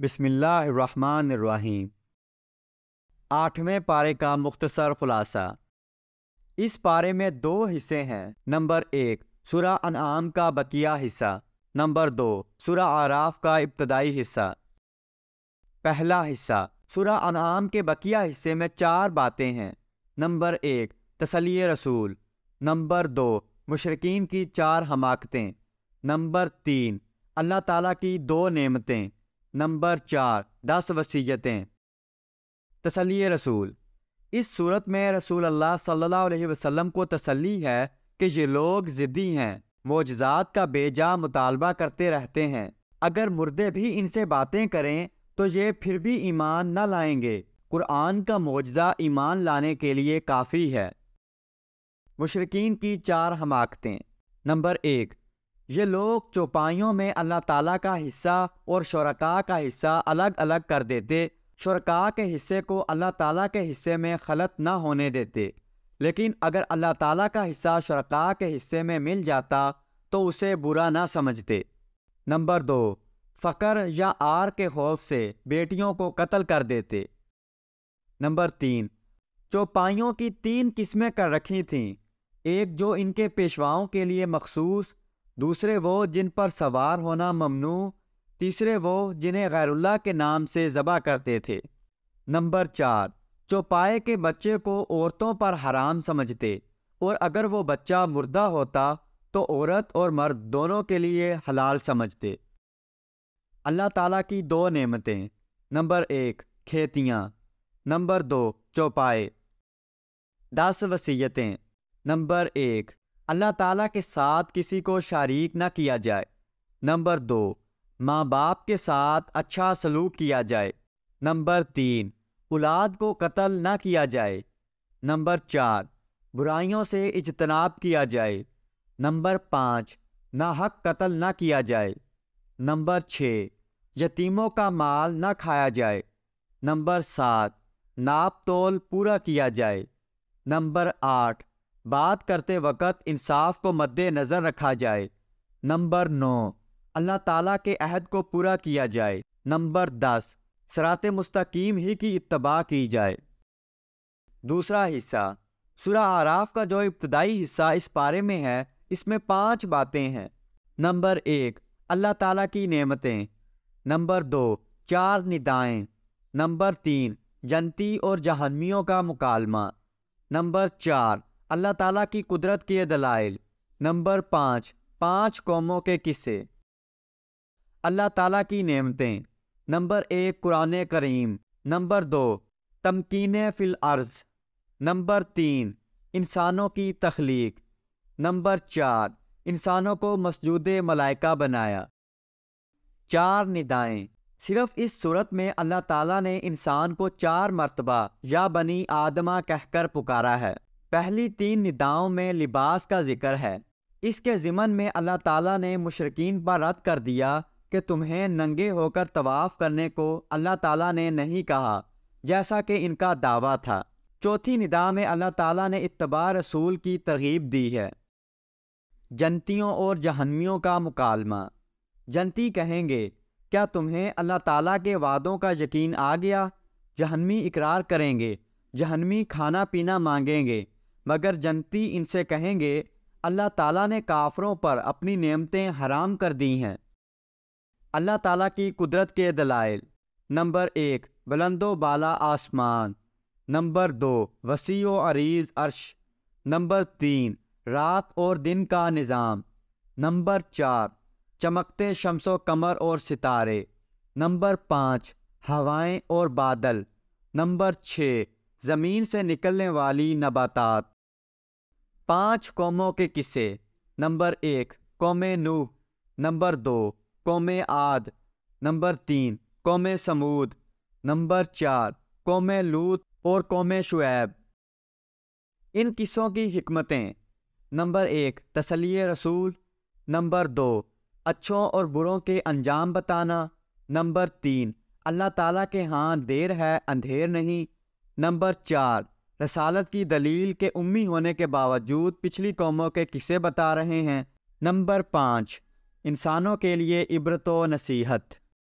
बिसमीम आठवें पारे का मुख्तसर खुलासा इस पारे में दो हिस्से हैं नंबर एक सुरा अनआम का बकिया हिस्सा नंबर दो सुरा आराफ का इब्तदाई हिस्सा पहला हिस्सा सुरा अनआम के बकिया हिस्से में चार बातें हैं नंबर एक तसली रसूल नंबर दो मुशरकिन की चार हमाकतें नंबर तीन अल्लाह ताला की दो नेमतें नंबर चार दस वसीयतें तसली रसूल इस सूरत में रसूल अल्लाह सल्लल्लाहु अलैहि वसल्लम को तसली है कि ये लोग ज़िद्दी हैं मोजात का बेजा मुतालबा करते रहते हैं अगर मुर्दे भी इनसे बातें करें तो ये फिर भी ईमान न लाएंगे कुरान का मोजा ईमान लाने के लिए काफ़ी है मुशरकिन की चार हमाकतें नंबर एक ये लोग चौपाइयों में अल्लाह ताला का हिस्सा और शुरा का हिस्सा अलग अलग कर देते शुरा के हिस्से को अल्लाह ताला के हिस्से में खलत ना होने देते लेकिन अगर अल्लाह ताला का हिस्सा शुरा के हिस्से में मिल जाता तो उसे बुरा ना समझते नंबर दो फ़कर या आर के खौफ से बेटियों को कत्ल कर देते नंबर तीन चौपाइयों की तीन किस्में कर रखी थीं एक जो इनके पेशवाओं के लिए मखसूस दूसरे वो जिन पर सवार होना ममनू तीसरे वो जिन्हें गैरुल्ला के नाम से ज़बा करते थे नंबर चार चौपाए के बच्चे को औरतों पर हराम समझते और अगर वो बच्चा मुर्दा होता तो औरत और मर्द दोनों के लिए हलाल समझते अल्लाह ताला की दो नेमतें नंबर एक खेतियाँ नंबर दो चौपाए दस वसीयतें नंबर एक अल्लाह ताला के साथ किसी को शारिक ना किया जाए नंबर दो माँ बाप के साथ अच्छा सलूक किया जाए नंबर तीन औलाद को कत्ल ना किया जाए नंबर चार बुराइयों से इजतनाब किया जाए नंबर पाँच ना हक कत्ल ना किया जाए नंबर छः यतीमों का माल ना खाया जाए नंबर सात नाप तोल पूरा किया जाए नंबर आठ बात करते वक्त इंसाफ को मद्देनज़र रखा जाए नंबर नौ अल्लाह ताला के अहद को पूरा किया जाए नंबर दस सरात मुस्तकीम ही की इतबा की जाए दूसरा हिस्सा सुरा आराफ का जो इब्तदाई हिस्सा इस पारे में है इसमें पांच बातें हैं नंबर एक अल्लाह ताला की नेमतें नंबर दो चार निदाएं नंबर तीन जनती और जहनमियों का मुकालमा नंबर चार अल्लाह ताला की कुदरत के दलाइल नंबर पाँच पाँच कौमों के किस्से अल्लाह ताला की नेमतें नंबर एक कुरान करीम नंबर दो तमकीन फ़िल अर्ज़ नंबर तीन इंसानों की तख्लीक नंबर चार इंसानों को मसजूद मलाइका बनाया चार निदाएँ सिर्फ इस सूरत में अल्लाह ताला ने इंसान को चार मरतबा या बनी आदमा कहकर पुकारा है पहली तीन निदाओं में लिबास का जिक्र है इसके ज़िमन में अल्लाह ताला ने मुशरकिन पर रद्द कर दिया कि तुम्हें नंगे होकर तवाफ़ करने को अल्लाह ताला ने नहीं कहा जैसा कि इनका दावा था चौथी निदा में अल्लाह ताला ने इतबा रसूल की तरगीब दी है जनतियों और जहन्मियों का मुकालमा जनती कहेंगे क्या तुम्हें अल्लाह ताला के वादों का यकीन आ गया जहन्मी इकरार करेंगे जहन्मी खाना पीना मांगेंगे मगर जनती इनसे कहेंगे अल्लाह ताला ने काफरों पर अपनी नियमतें हराम कर दी हैं अल्लाह ताला की कुदरत के दलाइल नंबर एक बुलंदो बाला आसमान नंबर दो वसी व अरीज़ अर्श नंबर तीन रात और दिन का निज़ाम नंबर चार चमकते शमसो कमर और सितारे नंबर पाँच हवाएं और बादल नंबर छः ज़मीन से निकलने वाली नबातात पांच कौमों के किस्से नंबर एक कौम नू नंबर दो कौम आद नंबर तीन कौम समूद नंबर चार कौम लूत और कौम शुएब इन किस्सों की हमतें नंबर एक तसली रसूल नंबर दो अच्छों और बुरों के अंजाम बताना नंबर तीन अल्लाह ताला के हाँ देर है अंधेर नहीं नंबर चार रसालत की दलील के उम्मी होने के बावजूद पिछली कौमों के किस्से बता रहे हैं नंबर पाँच इंसानों के लिए इबरत नसीहत